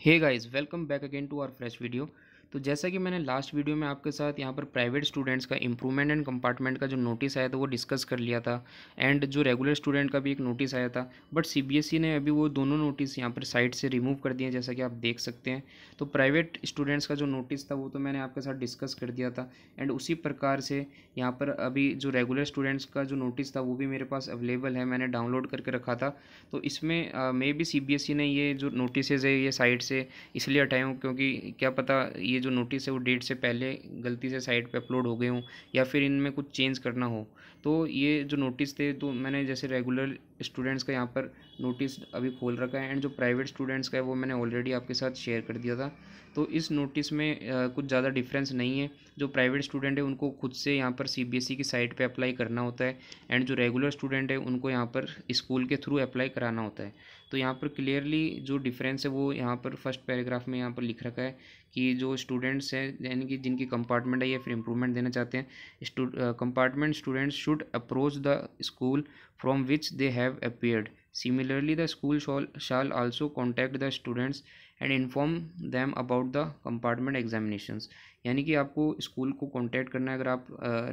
hey guys welcome back again to our fresh video तो जैसा कि मैंने लास्ट वीडियो में आपके साथ यहाँ पर प्राइवेट स्टूडेंट्स का इंप्रूवमेंट एंड कंपार्टमेंट का जो नोटिस आया था वो डिस्कस कर लिया था एंड जो रेगुलर स्टूडेंट का भी एक नोटिस आया था बट सीबीएसई e ने अभी वो दोनों नोटिस यहाँ पर साइट से रिमूव कर दिए जैसा कि आप देख सकते हैं तो प्राइवेट स्टूडेंट्स का जो नोटिस था वो तो मैंने आपके साथ डिस्कस कर दिया था एंड उसी प्रकार से यहाँ पर अभी जो रेगुलर स्टूडेंट्स का जो नोटिस था वो भी मेरे पास अवेलेबल है मैंने डाउनलोड करके रखा था तो इसमें मे बी सी ने ये जो नोटिस है ये साइट से इसलिए हटाए क्योंकि क्या पता ये ये जो नोटिस है वो डेट से पहले गलती से साइट पे अपलोड हो गए हों या फिर इनमें कुछ चेंज करना हो तो ये जो नोटिस थे तो मैंने जैसे रेगुलर स्टूडेंट्स का यहाँ पर नोटिस अभी खोल रखा है एंड जो प्राइवेट स्टूडेंट्स का है वो मैंने ऑलरेडी आपके साथ शेयर कर दिया था तो इस नोटिस में आ, कुछ ज़्यादा डिफरेंस नहीं है जो प्राइवेट स्टूडेंट है उनको खुद से यहाँ पर सीबीएसई e की साइट पे अप्लाई करना होता है एंड जो रेगुलर स्टूडेंट है उनको यहाँ पर स्कूल के थ्रू अप्लाई कराना होता है तो यहाँ पर क्लियरली जो डिफरेंस है वो यहाँ पर फर्स्ट पैराग्राफ में यहाँ पर लिख रखा है कि जो स्टूडेंट्स हैं यानी कि जिनकी कंपार्टमेंट है या फिर इम्प्रूवमेंट देना चाहते हैं compartment students should approach the school from which they have have appeared. Similarly, the school shall, shall also contact the students and inform them about the compartment examinations यानी कि आपको स्कूल को कांटेक्ट करना है अगर आप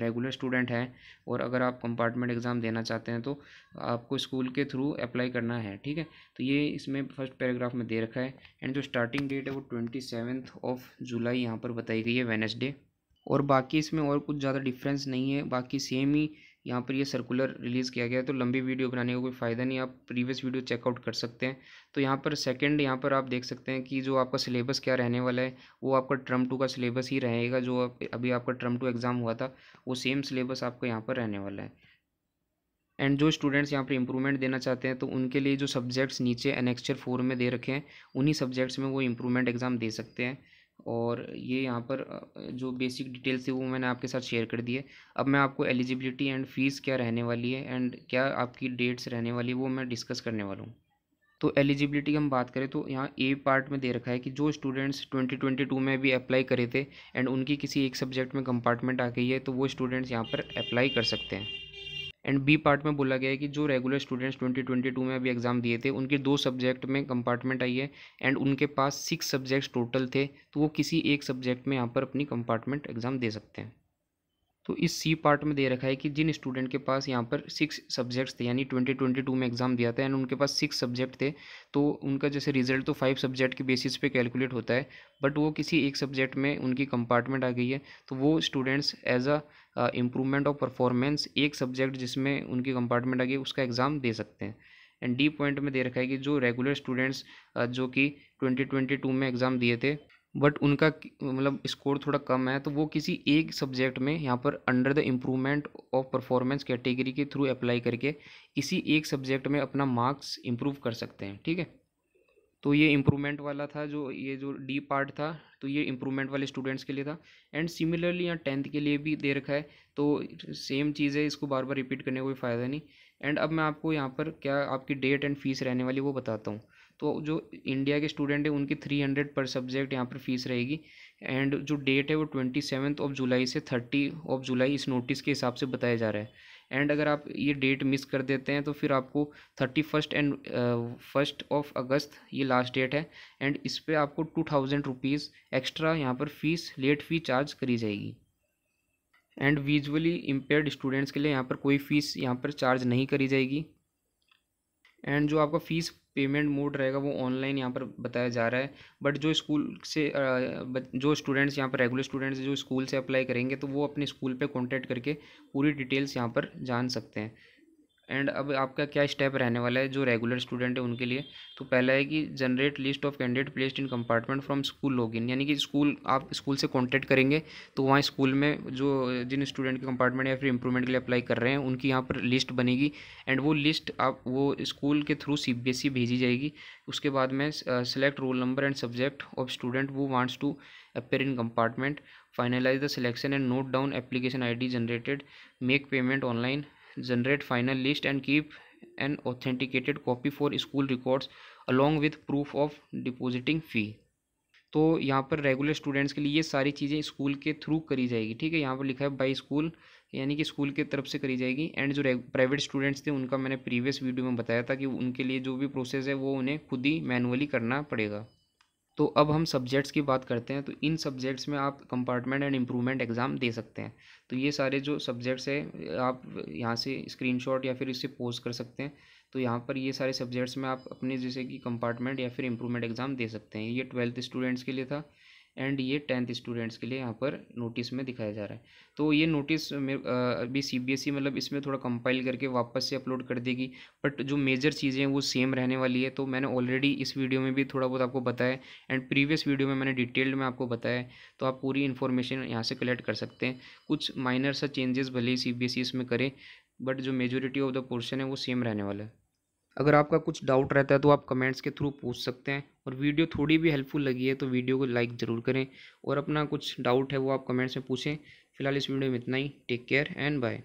रेगुलर स्टूडेंट हैं और अगर आप कंपार्टमेंट एग्ज़ाम देना चाहते हैं तो आपको स्कूल के थ्रू अप्लाई करना है ठीक है तो ये इसमें फर्स्ट पैराग्राफ में दे रखा है एंड जो स्टार्टिंग डेट है वो ट्वेंटी सेवन्थ ऑफ जुलाई यहाँ पर बताई गई है वेनसडे और बाकी इसमें और कुछ ज़्यादा डिफरेंस नहीं है बाकी सेम ही यहाँ पर ये सर्कुलर रिलीज़ किया गया है तो लंबी वीडियो बनाने का कोई फ़ायदा नहीं आप प्रीवियस वीडियो चेकआउट कर सकते हैं तो यहाँ पर सेकंड यहाँ पर आप देख सकते हैं कि जो आपका सिलेबस क्या रहने वाला है वो आपका ट्रम टू का सिलेबस ही रहेगा जो अभी आपका ट्रम टू एग्ज़ाम हुआ था वो सेम सिलेबस आपका यहाँ पर रहने वाला है एंड जो स्टूडेंट्स यहाँ पर इंप्रूवमेंट देना चाहते हैं तो उनके लिए जो सब्जेक्ट्स नीचे एनेक्चर फोर में दे रखे हैं उन्हीं सब्जेक्ट्स में वो इंप्रूवमेंट एग्ज़ाम दे सकते हैं और ये यहाँ पर जो बेसिक डिटेल्स थी वो मैंने आपके साथ शेयर कर दिए अब मैं आपको एलिजिबिलिटी एंड फ़ीस क्या रहने वाली है एंड क्या आपकी डेट्स रहने वाली है वो मैं डिस्कस करने वाला हूँ तो एलिजिबिलिटी की हम बात करें तो यहाँ ए पार्ट में दे रखा है कि जो स्टूडेंट्स 2022 में भी अप्लाई करे थे एंड उनकी किसी एक सब्जेक्ट में कंपार्टमेंट आ गई है तो वो स्टूडेंट्स यहाँ पर अप्लाई कर सकते हैं एंड बी पार्ट में बोला गया है कि जो रेगुलर स्टूडेंट्स 2022 में अभी एग्ज़ाम दिए थे उनके दो सब्जेक्ट में कंपार्टमेंट आई है एंड उनके पास सिक्स सब्जेक्ट्स टोटल थे तो वो किसी एक सब्जेक्ट में यहाँ पर अपनी कंपार्टमेंट एग्ज़ाम दे सकते हैं तो इस सी पार्ट में दे रखा है कि जिन स्टूडेंट के पास यहाँ पर सिक्स सब्जेक्ट्स थे यानी ट्वेंटी ट्वेंटी टू में एग्ज़ाम दिया था एंड उनके पास सिक्स सब्जेक्ट थे तो उनका जैसे रिजल्ट तो फाइव सब्जेक्ट के बेसिस पे कैलकुलेट होता है बट वो किसी एक सब्जेक्ट में उनकी कंपार्टमेंट आ गई है तो वो students as a improvement of performance एक सब्जेक्ट जिसमें उनकी कंपार्टमेंट आ गई उसका एग्ज़ाम दे सकते हैं एंड डी पॉइंट में दे रखा है कि जो रेगुलर स्टूडेंट्स जो कि ट्वेंटी ट्वेंटी टू में एग्ज़ाम दिए थे बट उनका मतलब स्कोर थोड़ा कम है तो वो किसी एक सब्जेक्ट में यहाँ पर under the improvement of performance category के थ्रू अप्लाई करके इसी एक सब्जेक्ट में अपना मार्क्स इम्प्रूव कर सकते हैं ठीक है तो ये इम्प्रूवमेंट वाला था जो ये जो डी पार्ट था तो ये इम्प्रूवमेंट वाले स्टूडेंट्स के लिए था एंड सिमिलरली यहाँ टेंथ के लिए भी दे रखा है तो सेम चीज़ है इसको बार बार रिपीट करने का कोई फ़ायदा नहीं एंड अब मैं आपको यहाँ पर क्या आपकी डेट एंड फीस रहने वाली वो बताता हूँ तो जो इंडिया के स्टूडेंट हैं उनकी थ्री हंड्रेड पर सब्जेक्ट यहाँ पर फीस रहेगी एंड जो डेट है वो ट्वेंटी सेवन्थ ऑफ जुलाई से थर्टी ऑफ जुलाई इस नोटिस के हिसाब से बताया जा रहा है एंड अगर आप ये डेट मिस कर देते हैं तो फिर आपको thirty first and first of August ये लास्ट डेट है एंड इस पर आपको टू थाउजेंड रुपीज़ एक्स्ट्रा यहाँ पर फ़ीस लेट फ़ी चार्ज करी जाएगी एंड विजुअली इम्पेयर्ड स्टूडेंट्स के लिए यहाँ पर कोई फ़ीस यहाँ पर चार्ज नहीं करी जाएगी एंड जो आपका फ़ीस पेमेंट मोड रहेगा वो ऑनलाइन यहाँ पर बताया जा रहा है बट जो स्कूल से जो स्टूडेंट्स यहाँ पर रेगुलर स्टूडेंट्स जो स्कूल से अप्लाई करेंगे तो वो अपने स्कूल पे कांटेक्ट करके पूरी डिटेल्स यहाँ पर जान सकते हैं एंड अब आपका क्या स्टेप रहने वाला है जो रेगुलर स्टूडेंट है उनके लिए तो पहला है कि generate list of candidate placed in compartment from school login यानी कि स्कूल आप स्कूल से कॉन्टेक्ट करेंगे तो वहाँ स्कूल में जो जिन स्टूडेंट के कंपार्टमेंट या फिर इंप्रूवमेंट के लिए अप्लाई कर रहे हैं उनकी यहाँ पर लिस्ट बनेगी एंड वो लिस्ट आप वो स्कूल के through C B S E भेजी जाएगी उसके बाद में select roll number and subject of student वो wants to appear in compartment finalise the selection and note down application id generated make payment online generate final list and keep an authenticated copy for school records along with proof of depositing fee तो यहाँ पर regular students के लिए ये सारी चीज़ें school के through करी जाएगी ठीक है यहाँ पर लिखा है बाई स्कूल यानी कि स्कूल के तरफ से करी जाएगी एंड जो प्राइवेट स्टूडेंट्स थे उनका मैंने प्रीवियस वीडियो में बताया था कि उनके लिए जो भी प्रोसेस है वो उन्हें खुद ही मैनुअली करना पड़ेगा तो अब हम सब्जेक्ट्स की बात करते हैं तो इन सब्जेक्ट्स में आप कंपार्टमेंट एंड इम्प्रूवमेंट एग्ज़ाम दे सकते हैं तो ये सारे जो सब्जेक्ट्स है आप यहाँ से स्क्रीनशॉट या फिर इससे पोस्ट कर सकते हैं तो यहाँ पर ये सारे सब्जेक्ट्स में आप अपने जैसे कि कंपार्टमेंट या फिर इम्प्रूवमेंट एग्ज़ाम दे सकते हैं ये ट्वेल्थ स्टूडेंट्स के लिए था एंड ये टेंथ स्टूडेंट्स के लिए यहाँ पर नोटिस में दिखाया जा रहा है तो ये नोटिस अभी सी बी एस ई मतलब इसमें थोड़ा कंपाइल करके वापस से अपलोड कर देगी बट जो मेजर चीज़ें हैं वो सेम रहने वाली है तो मैंने ऑलरेडी इस वीडियो में भी थोड़ा बहुत आपको बताया एंड प्रीवियस वीडियो में मैंने डिटेल्ड में आपको बताया तो आप पूरी इन्फॉर्मेशन यहाँ से कलेक्ट कर सकते हैं कुछ माइनर सा चेंजेस भले ही सी बी एस ई इसमें करें बट जो मेजोरिटी ऑफ द पोर्शन है वो सेम रहने वाला है अगर आपका कुछ डाउट रहता है तो आप कमेंट्स के थ्रू पूछ सकते हैं और वीडियो थोड़ी भी हेल्पफुल लगी है तो वीडियो को लाइक ज़रूर करें और अपना कुछ डाउट है वो आप कमेंट्स में पूछें फिलहाल इस वीडियो में इतना ही टेक केयर एंड बाय